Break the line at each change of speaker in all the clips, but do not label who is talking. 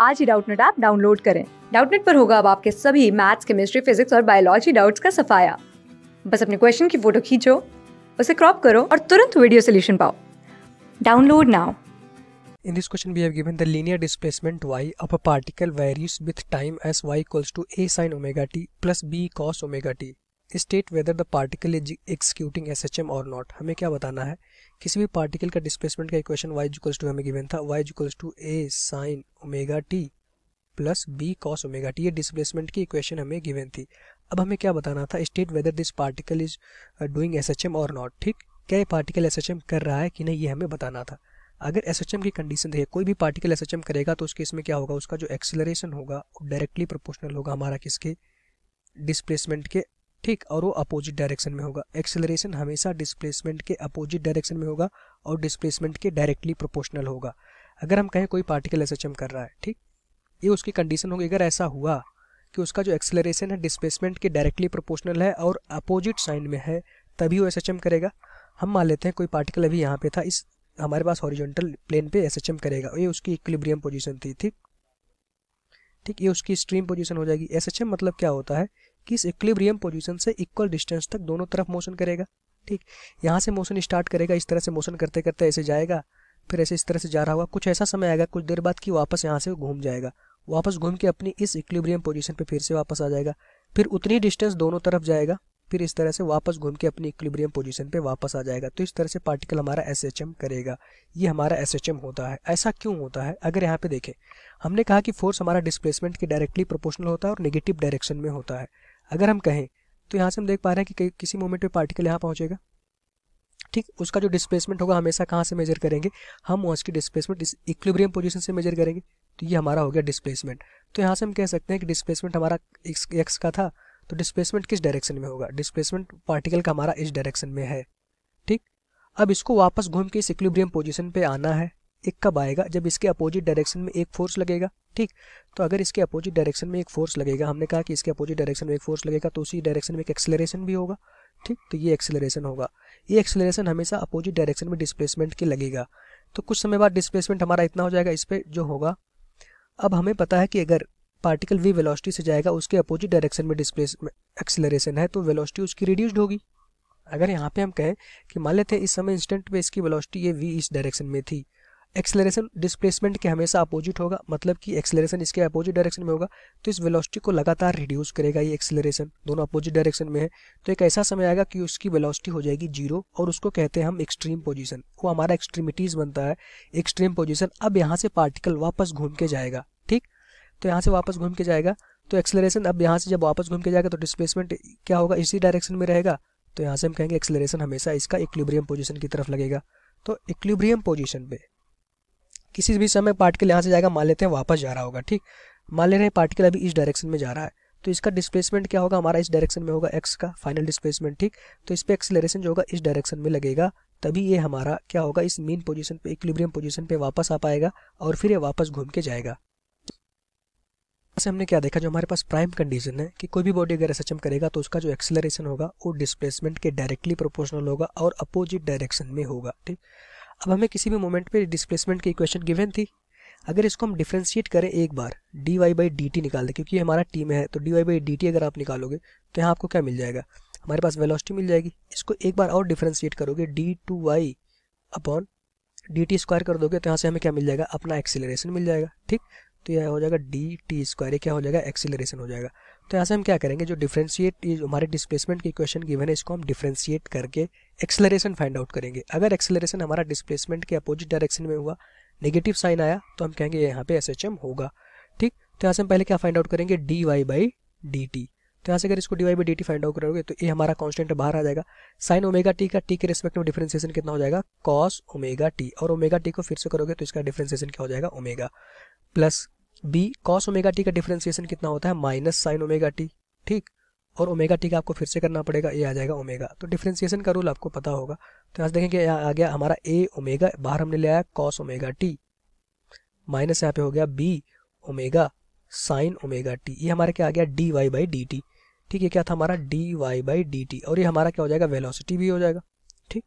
आज ही Doubtnut app download करें डाउटनेट पर होगा अब आपके सभी मैथ्स केमिस्ट्री फिजिक्स और बायोलॉजी डाउट्स का सफाया बस अपने क्वेश्चन की फोटो खींचो उसे क्रॉप करो और तुरंत वीडियो सोल्यूशन पाओ download now In this question we have given the linear displacement y of a particle varies with time as y equals to a sin omega t plus b cos omega t. State whether the particle is executing S H M और not हमें क्या बताना है किसी भी particle का displacement का equation y equals to हमें गिवन था y equals to A sine omega T plus B cos omega T ये डिस्प्लेसमेंट की इक्वेशन हमें गिवन थी अब हमें क्या बताना था state whether this particle is doing S H M और नॉट ठीक क्या ये पार्टिकल एस एच एम कर रहा है कि नहीं ये हमें बताना था अगर एस एच एम की कंडीशन देखिए कोई भी पार्टिकल एस एच एम करेगा तो उसके इसमें क्या होगा उसका जो एक्सेलरेशन होगा वो डायरेक्टली प्रोपोर्शनल होगा हमारा किसके डिस्प्लेसमेंट के ठीक और वो अपोजिट डायरेक्शन में होगा एक्सेलरेशन हमेशा डिस्प्लेसमेंट के अपोजिट डायरेक्शन में होगा और डिस्प्लेसमेंट के डायरेक्टली प्रोपोर्शनल होगा अगर हम कहें कोई पार्टिकल एस कर रहा है ठीक ये उसकी कंडीशन होगी अगर ऐसा हुआ कि उसका जो एक्सेलरेशन है डिस्प्लेसमेंट के डायरेक्टली प्रोपोर्शनल है और अपोजिट साइन में है तभी वो एस करेगा हम मान लेते हैं कोई पार्टिकल अभी यहाँ पे था इस हमारे पास हॉरिजेंटल प्लेन पे एस करेगा ये उसकी इक्विब्रियम पोजीशन थी ठीक ठीक ये उसकी स्ट्रीम पोजीशन हो जाएगी एस मतलब क्या होता है कि इस इक्लिब्रियम पोजीशन से इक्वल डिस्टेंस तक दोनों तरफ मोशन करेगा ठीक यहाँ से मोशन स्टार्ट करेगा इस तरह से मोशन करते करते ऐसे जाएगा फिर ऐसे इस तरह से जा रहा होगा कुछ ऐसा समय आएगा कुछ देर बाद कि वापस यहाँ से घूम जाएगा वापस घूम के अपनी इस इक्लिब्रियम पोजीशन पे फिर से वापस आ जाएगा फिर उतनी डिस्टेंस दोनों तरफ जाएगा फिर इस तरह से वापस घूम के अपनी इक्विलिब्रियम पोजीशन पे वापस आ जाएगा तो इस तरह से पार्टिकल हमारा एस करेगा ये हमारा एस होता है ऐसा क्यों होता है अगर यहाँ पे देखें हमने कहा कि फोर्स हमारा डिस्प्लेसमेंट के डायरेक्टली प्रोपोर्शनल होता है और निगेटिव डायरेक्शन में होता है अगर हम कहें तो यहाँ से हम देख पा रहे हैं कि किसी मोमेंट पर पार्टिकल यहाँ पहुँचेगा ठीक उसका जो डिस्प्लेसमेंट होगा हमेशा कहाँ से मेजर करेंगे हम उसकी डिस्प्लेसमेंट इस इक्विलिब्रियम पोजिशन से मेजर करेंगे तो ये हमारा हो गया डिस्प्लेसमेंट तो यहाँ से हम कह सकते हैं कि डिस्प्लेसमेंट हमारा एक्स का था तो डिस्प्लेसमेंट किस डायरेक्शन में होगा डिस्प्लेसमेंट पार्टिकल का हमारा इस डायरेक्शन में है ठीक अब इसको वापस घूम के इस इक्विलिब्रियम पोजिशन पे आना है एक कब आएगा जब इसके अपोजिट डायरेक्शन में एक फोर्स लगेगा ठीक तो अगर इसके अपोजिट डायरेक्शन में एक फोर्स लगेगा हमने कहा कि इसके अपोजिट डायरेक्शन में एक फोर्स लगेगा तो उसी डायरेक्शन में एक एक्सेलरेशन भी होगा ठीक तो ये एक्सेलरेशन होगा ये एक्सेलरेशन हमेशा अपोजिट डायरेक्शन में डिस्प्लेसमेंट के लगेगा तो कुछ समय बाद डिस्प्लेसमेंट हमारा इतना हो जाएगा इस पर जो होगा अब हमें पता है कि अगर पार्टिकल वी वेलोसिटी से जाएगा उसके अपोजिट डायरेक्शन में डिस्प्लेस एक्सेलरेशन है तो वेलोसिटी उसकी रिड्यूस्ड होगी अगर यहाँ पे हम कहें कि मान लेते हैं इस समय इंस्टेंट पे इसकी वेलोसिटी ये वी इस डायरेक्शन में थी एक्सेलरेशन डिस्प्लेसमेंट के हमेशा अपोजिट होगा मतलब कि एक्सेलरेशन इसके अपोजिट डायरेक्शन में होगा तो इस वेलोसिटी को लगातार रिड्यूस करेगा ये एक्सेलरेशन दोनों अपोजिट डायरेक्शन में है तो एक ऐसा समय आएगा कि उसकी वेलोसिटी हो जाएगी जीरो और उसको कहते हैं हम एक्सट्रीम पोजिशन वो हमारा एक्सट्रीमिटीज बनता है एक्सट्रीम पोजिशन अब यहाँ से पार्टिकल वापस घूम के जाएगा तो यहाँ से वापस घूम के जाएगा तो एक्सेलरेशन अब यहाँ से जब वापस घूम के जाएगा तो डिस्प्लेसमेंट क्या होगा इसी डायरेक्शन में रहेगा तो यहाँ से हम कहेंगे एक्सेलरेशन हमेशा इसका इक्लिब्रियम पोजिशन की तरफ लगेगा तो इक्लिब्रियम पोजिशन पे किसी भी समय पार्टिकल यहाँ से जाएगा मान लेते हैं वापस जा रहा होगा ठीक मान ले रहे हैं पार्टिकल अभी इस डायरेक्शन में जा रहा है तो इसका डिस्प्लेसमेंट क्या होगा हमारा इस डायरेक्शन में होगा एक्स का फाइनल डिस्प्लेसमेंट ठीक तो इस पर एक्सेलरेशन जो होगा इस डायरेक्शन में लगेगा तभी ये हमारा क्या होगा इस मेन पोजीशन पे इक्विलिब्रियम पोजीशन पे वापस आ पाएगा और फिर ये वापस घूम के जाएगा से हमने क्या देखा जो हमारे पास प्राइम कंडीशन है कि कोई भी बॉडी अगर एस करेगा तो उसका जो एक्सेलरेशन होगा वो डिस्प्लेसमेंट के डायरेक्टली प्रोपोर्शनल होगा और अपोजिट डायरेक्शन में होगा ठीक अब हमें किसी भी मोमेंट पे डिस्प्लेसमेंट की इक्वेशन गिवन थी अगर इसको हम डिफ्रेंशिएट करें एक बार D Y by D T निकाल दें क्योंकि हमारा टी में है तो D Y by D T अगर आप निकालोगे तो यहाँ आपको क्या मिल जाएगा हमारे पास वेलोसिटी मिल जाएगी इसको एक बार और डिफ्रेंशिएट करोगे D two Y upon D T square कर दोगे तो यहाँ से हमें क्या मिल जाएगा अपना एक्सेलरेशन मिल जाएगा ठीक तो यह हो जाएगा डी टी स्क्वायर क्या हो जाएगा एक्सीलरेशन हो जाएगा तो यहाँ से हम क्या करेंगे जो डिफ्रेंशिएट हमारे डिस्प्लेसमेंट की क्वेश्चन गिवन है इसको हम डिफ्रेंशिएट करके एक्सेलरेशन फाइंड आउट करेंगे अगर एक्सेलरेशन हमारा डिस्प्लेसमेंट के अपोजिट डायरेक्शन में हुआ नेगेटिव साइन आया तो हम कहेंगे यहाँ पे एस होगा ठीक तो यहाँ से हम पहले क्या फाइंड आउट करेंगे D Y by D T तो यहाँ से अगर इसको D Y by D T find out करोगे तो ये हमारा कॉन्स्टेंट बाहर आ जाएगा साइन ओमेगा टी का टी के रिस्पेक्ट में डिफ्रेंसिएशन कितना हो जाएगा कॉस ओमेगा टी और ओमेगा टी को फिर से करोगे तो इसका डिफ्रेंसिएशन क्या हो जाएगा omega plus B cos omega T का डिफ्रेंसिएशन कितना होता है माइनस साइन ओमेगा टी ठीक और ओमेगा टी का आपको फिर से करना पड़ेगा ए आ जाएगा ओमेगा तो डिफ्रेंसिएशन का रूल आपको पता होगा तो यहाँ से देखेंगे यहाँ आ गया हमारा ए ओमेगा बाहर हमने ले आया कॉस ओमेगा टी माइनस यहाँ पे हो गया B omega sine omega T ये हमारे क्या आ गया D Y by D T ठीक है क्या था हमारा D Y by D T और ये हमारा क्या हो जाएगा वेलोसिटी भी हो जाएगा ठीक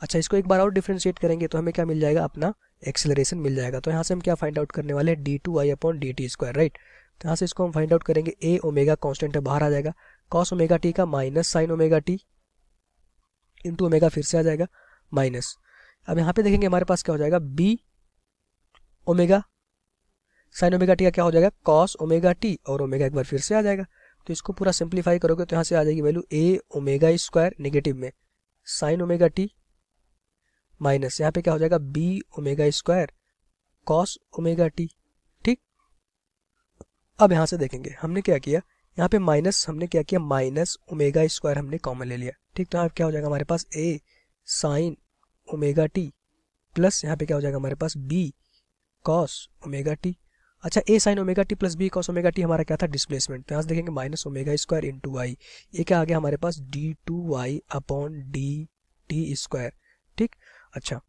अच्छा इसको एक बार और डिफ्रेंशिएट करेंगे तो हमें क्या मिल जाएगा अपना एक्सेलरेशन मिल जाएगा तो यहाँ से हम क्या फाइंड आउट करने वाले हैं D two I upon D T square right तो यहाँ से इसको हम फाइंड आउट करेंगे ए ओमेगा कॉन्स्टेंट है बाहर आ जाएगा कॉस ओमेगा टी का minus sine omega T into omega फिर से आ जाएगा माइनस अब यहाँ पे देखेंगे हमारे पास क्या हो जाएगा B omega sine omega T का क्या हो जाएगा कॉस ओमेगा टी और ओमेगा एक बार फिर से आ जाएगा तो इसको पूरा सिंप्लीफाई करोगे तो यहाँ से आ जाएगी value A omega square negative में साइन ओमेगा टी माइनस यहाँ पे क्या हो जाएगा B omega square cos omega T ठीक अब यहाँ से देखेंगे हमने क्या किया यहाँ पे माइनस हमने क्या किया माइनस ओमेगा स्क्वायर हमने कॉमन ले लिया ठीक तो यहाँ क्या हो जाएगा हमारे पास A sine omega T plus यहाँ पे क्या हो जाएगा हमारे पास बी कॉस ओमेगा टी अच्छा A sine omega T plus B cos omega T हमारा क्या था डिस्प्लेसमेंट तो यहाँ से देखेंगे minus omega square into Y ये क्या आ गया हमारे पास D two Y upon D T square अच्छा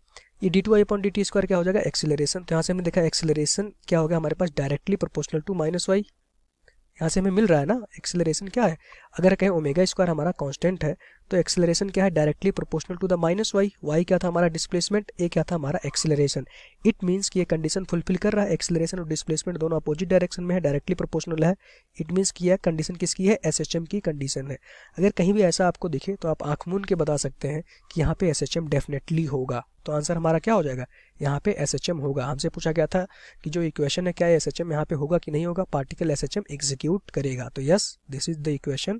ये D two I upon D T square क्या हो जाएगा एक्सीलरेशन तो यहाँ से हमने देखा एक्सीलरेशन क्या होगा हमारे पास directly proportional to minus Y यहाँ से हमें मिल रहा है ना एक्सीलरेशन क्या है अगर कहें ओमेगा स्क्वायर हमारा कांस्टेंट है तो एक्सेलरेशन क्या है directly proportional to the minus Y Y क्या था हमारा डिस्प्लेसमेंट ए क्या था हमारा एक्सेलरेशन इट मींस कि ये कंडीशन फुलफिल कर रहा है एक्सेलरेशन और डिस्प्लेसमेंट दोनों अपोजिट डायरेक्शन में है डायरेक्टली प्रोपोर्शनल है इट मीन्स कि यह कंडीशन किसकी है एस की कंडीशन है अगर कहीं भी ऐसा आपको दिखे तो आप आँख मून के बता सकते हैं कि यहाँ पे एस डेफिनेटली होगा तो आंसर हमारा क्या हो जाएगा यहाँ पे एस एच एम होगा हमसे पूछा गया था कि जो इक्वेशन है क्या एस एच एम यहाँ पे होगा कि नहीं होगा particle S H M execute करेगा तो yes this is the equation